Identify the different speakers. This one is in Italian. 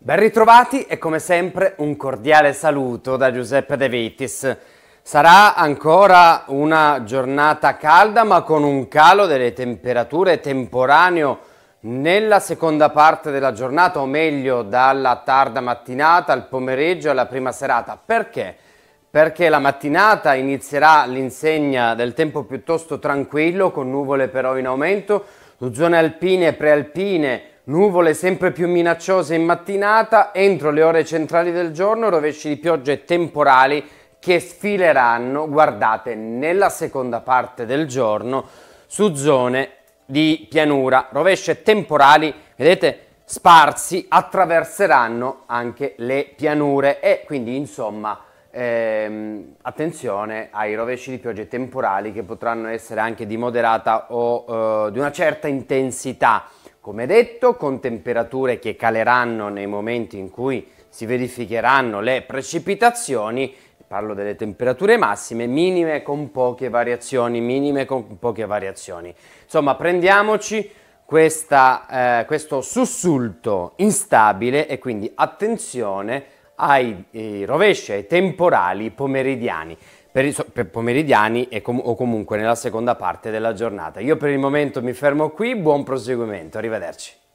Speaker 1: Ben ritrovati e come sempre un cordiale saluto da Giuseppe De Vitis. Sarà ancora una giornata calda ma con un calo delle temperature temporaneo nella seconda parte della giornata o meglio dalla tarda mattinata al pomeriggio alla prima serata. Perché? Perché la mattinata inizierà l'insegna del tempo piuttosto tranquillo con nuvole però in aumento, su zone alpine e prealpine Nuvole sempre più minacciose in mattinata, entro le ore centrali del giorno rovesci di piogge temporali che sfileranno, guardate, nella seconda parte del giorno su zone di pianura. Rovesce temporali, vedete, sparsi attraverseranno anche le pianure e quindi insomma ehm, attenzione ai rovesci di piogge temporali che potranno essere anche di moderata o eh, di una certa intensità come detto, con temperature che caleranno nei momenti in cui si verificheranno le precipitazioni, parlo delle temperature massime, minime con poche variazioni, minime con poche variazioni. Insomma, prendiamoci questa, eh, questo sussulto instabile e quindi attenzione ai eh, rovesci, ai temporali pomeridiani, per, per pomeridiani com o comunque nella seconda parte della giornata. Io per il momento mi fermo qui, buon proseguimento, arrivederci.